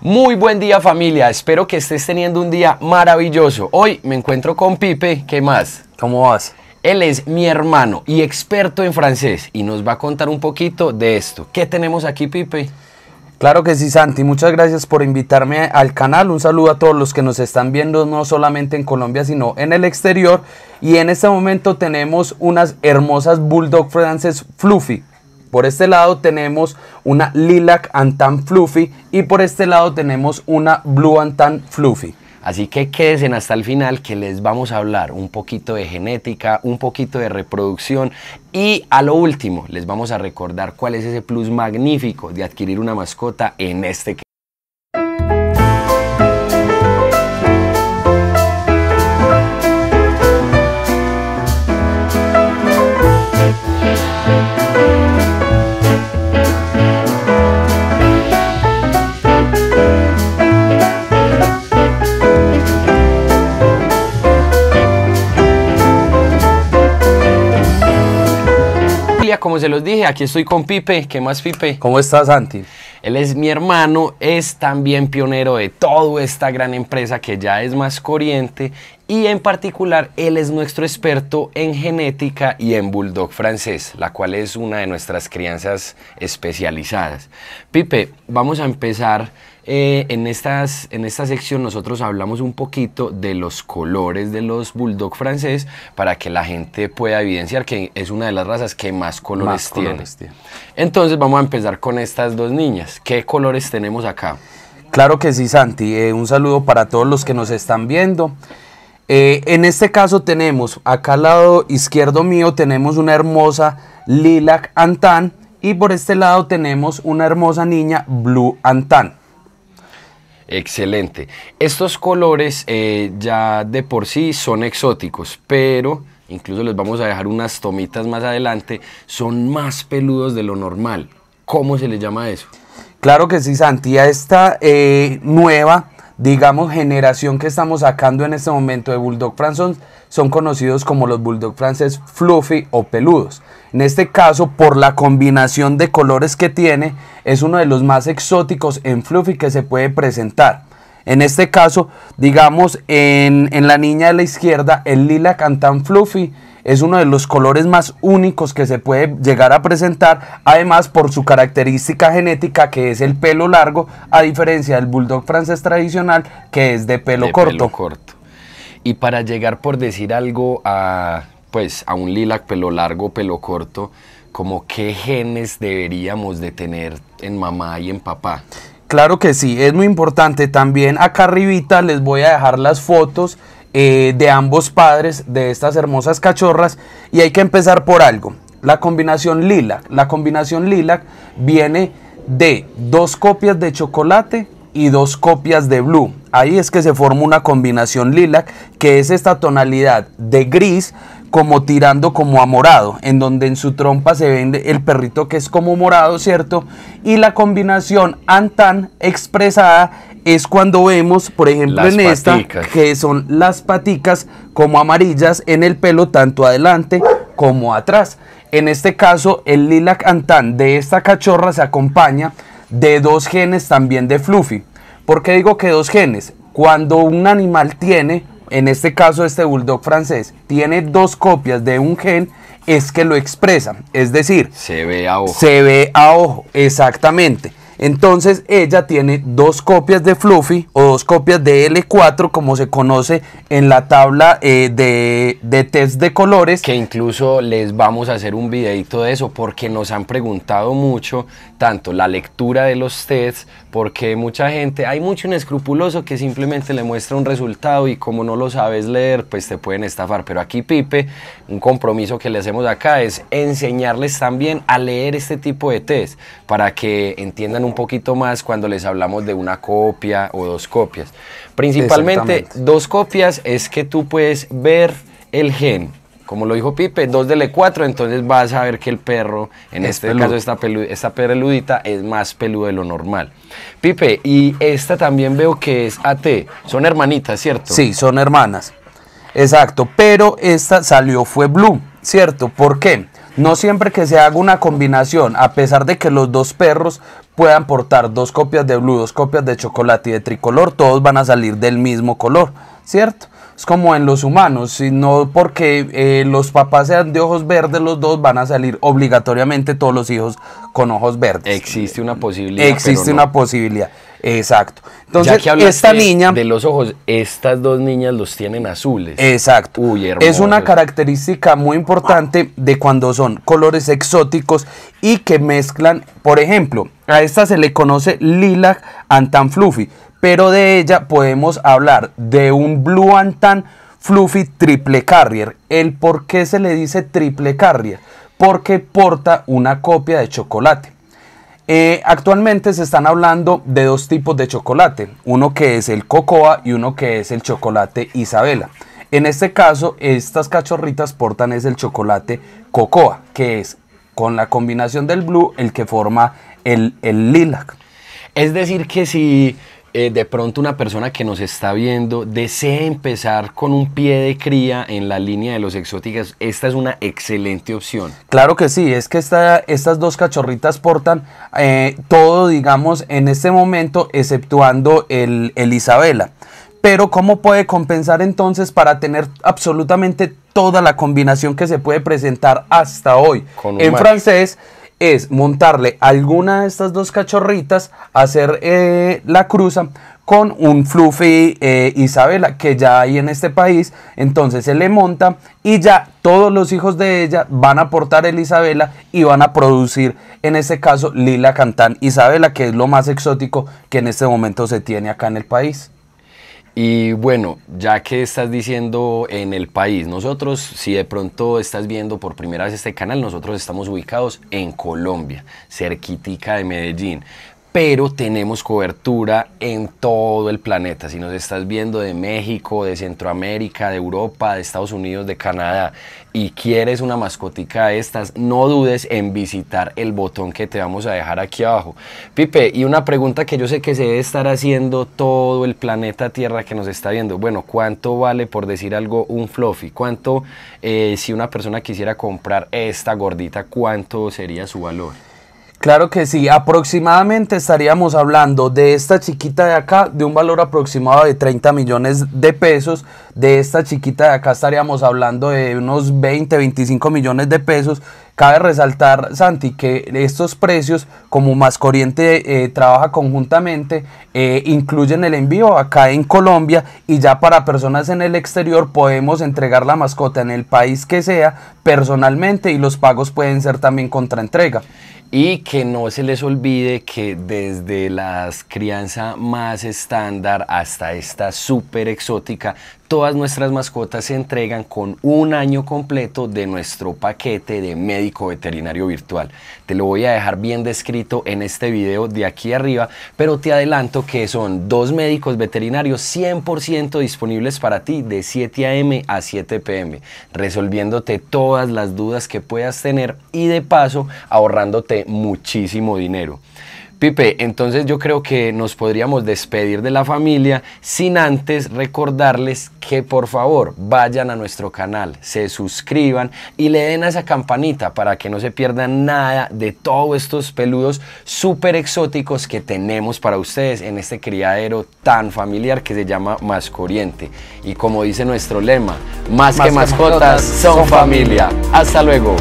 Muy buen día familia, espero que estés teniendo un día maravilloso. Hoy me encuentro con Pipe, ¿qué más? ¿Cómo vas? Él es mi hermano y experto en francés y nos va a contar un poquito de esto. ¿Qué tenemos aquí Pipe? Claro que sí, Santi. Muchas gracias por invitarme al canal. Un saludo a todos los que nos están viendo, no solamente en Colombia, sino en el exterior. Y en este momento tenemos unas hermosas Bulldog francés Fluffy. Por este lado tenemos una Lilac Antan Fluffy y por este lado tenemos una Blue Antan Fluffy. Así que quédense hasta el final que les vamos a hablar un poquito de genética, un poquito de reproducción y a lo último les vamos a recordar cuál es ese plus magnífico de adquirir una mascota en este como se los dije, aquí estoy con Pipe. ¿Qué más, Pipe? ¿Cómo estás, Santi? Él es mi hermano, es también pionero de toda esta gran empresa que ya es más corriente y en particular él es nuestro experto en genética y en bulldog francés, la cual es una de nuestras crianzas especializadas. Pipe, vamos a empezar eh, en, estas, en esta sección nosotros hablamos un poquito de los colores de los bulldog francés para que la gente pueda evidenciar que es una de las razas que más colores, tiene. Entonces vamos a empezar con estas dos niñas. ¿Qué colores tenemos acá? Claro que sí, Santi. Eh, un saludo para todos los que nos están viendo. Eh, en este caso tenemos, acá al lado izquierdo mío tenemos una hermosa lilac antan y por este lado tenemos una hermosa niña blue antan. Excelente. Estos colores eh, ya de por sí son exóticos, pero incluso les vamos a dejar unas tomitas más adelante, son más peludos de lo normal. ¿Cómo se les llama eso? Claro que sí, Santi. esta eh, nueva, digamos, generación que estamos sacando en este momento de Bulldog Franzón son conocidos como los Bulldog francés fluffy o peludos. En este caso, por la combinación de colores que tiene, es uno de los más exóticos en fluffy que se puede presentar. En este caso, digamos, en, en la niña de la izquierda, el lila cantan fluffy es uno de los colores más únicos que se puede llegar a presentar, además por su característica genética que es el pelo largo, a diferencia del bulldog francés tradicional que es de pelo corto. corto. Y para llegar por decir algo a pues a un lilac pelo largo, pelo corto, como qué genes deberíamos de tener en mamá y en papá. Claro que sí, es muy importante. También acá arribita les voy a dejar las fotos eh, de ambos padres de estas hermosas cachorras y hay que empezar por algo. La combinación lilac. La combinación lilac viene de dos copias de chocolate y dos copias de blue. Ahí es que se forma una combinación lilac, que es esta tonalidad de gris como tirando como a morado, en donde en su trompa se vende el perrito que es como morado, ¿cierto? Y la combinación antan expresada es cuando vemos, por ejemplo, en esta, que son las paticas como amarillas en el pelo, tanto adelante como atrás. En este caso, el lilac antan de esta cachorra se acompaña de dos genes también de Fluffy. ¿Por qué digo que dos genes? Cuando un animal tiene en este caso este bulldog francés, tiene dos copias de un gen, es que lo expresa. Es decir, se ve a ojo. Se ve a ojo, exactamente. Entonces ella tiene dos copias de Fluffy o dos copias de L4 como se conoce en la tabla eh, de, test de colores. Que incluso les vamos a hacer un videito de eso porque nos han preguntado mucho tanto la lectura de los tests porque mucha gente, hay mucho escrupuloso que simplemente le muestra un resultado y como no lo sabes leer pues te pueden estafar. Pero aquí Pipe, un compromiso que le hacemos acá es enseñarles también a leer este tipo de test para que entiendan un un poquito más cuando les hablamos de una copia o dos copias. Principalmente dos copias es que tú puedes ver el gen. Como lo dijo Pipe, 2 de L4, entonces vas a ver que el perro, en este caso esta, peludita, esta es más peludo de lo normal. Pipe, y esta también veo que es AT, son hermanitas, ¿cierto? Sí, son hermanas. Exacto, pero esta salió fue blue, ¿cierto? ¿Por qué? No siempre que se haga una combinación, a pesar de que los dos perros puedan portar dos copias de blue, dos copias de chocolate y de tricolor, todos van a salir del mismo color, ¿cierto? Es como en los humanos, sino porque eh, los papás sean de ojos verdes, los dos van a salir obligatoriamente todos los hijos con ojos verdes. Existe una posibilidad. Existe una posibilidad. Exacto. Entonces, esta niña. De los ojos, estas dos niñas los tienen azules. Exacto. es una característica muy importante de cuando son colores exóticos y que mezclan, por ejemplo, a esta se le conoce lilac antan fluffy, pero de ella podemos hablar de un blue antan fluffy triple carrier. El por qué se le dice triple carrier, porque porta una copia de chocolate. Eh, actualmente se están hablando de dos tipos de chocolate, uno que es el cocoa y uno que es el chocolate Isabela. En este caso, estas cachorritas portan es el chocolate cocoa, que es con la combinación del blue el que forma el, el lilac. Es decir, que si eh, de pronto una persona que nos está viendo desee empezar con un pie de cría en la línea de los exóticas, esta es una excelente opción. Claro que sí, es que estas dos cachorritas portan eh, todo, digamos, en este momento, exceptuando el, el Isabela. Pero ¿cómo puede compensar entonces para tener absolutamente toda la combinación que se puede presentar hasta hoy? en francés es montarle alguna de estas dos cachorritas, hacer eh, la cruza con un Fluffy eh, Isabela que ya hay en este país. Entonces se le monta y ya todos los hijos de ella van a portar el Isabela y van a producir, en este caso, Lila Cantán Isabela, que es lo más exótico que en este momento se tiene acá en el país. Y bueno, ya que estás diciendo en el país, nosotros, si de pronto estás viendo por primera vez este canal, nosotros estamos ubicados en Colombia, cerquitica de Medellín pero tenemos cobertura en todo el planeta. Si nos estás viendo de México, de Centroamérica, de Europa, de Estados Unidos, de Canadá y quieres una mascotica de estas, no dudes en visitar el botón que te vamos a dejar aquí abajo. Pipe, y una pregunta que yo sé que se debe estar haciendo todo el planeta Tierra que nos está viendo. Bueno, ¿cuánto vale, por decir algo, un fluffy? ¿Cuánto, eh, si una persona quisiera comprar esta gordita, cuánto sería su valor? Claro que sí, aproximadamente estaríamos hablando de esta chiquita de acá de un valor aproximado de 30 millones de pesos, de esta chiquita de acá estaríamos hablando de unos 20, 25 millones de pesos Cabe resaltar, Santi, que estos precios, como Mascoriente eh, trabaja conjuntamente, eh, incluyen el envío acá en Colombia y ya para personas en el exterior podemos entregar la mascota en el país que sea personalmente y los pagos pueden ser también contra entrega. Y que no se les olvide que desde las crianza más estándar hasta esta súper exótica todas nuestras mascotas se entregan con un año completo de nuestro paquete de médico veterinario virtual. Te lo voy a dejar bien descrito en este video de aquí arriba, pero te adelanto que son dos médicos veterinarios 100% disponibles para ti de 7 a.m. a 7 p.m., resolviéndote todas las dudas que puedas tener y de paso ahorrándote muchísimo dinero. Pipe, entonces yo creo que nos podríamos despedir de la familia sin antes recordarles que por favor vayan a nuestro canal, se suscriban y le den a esa campanita para que no se pierdan nada de todos estos peludos súper exóticos que tenemos para ustedes en este criadero tan familiar que se llama Mascoriente. Y como dice nuestro lema, más, que, mascotas, son familia. Hasta luego.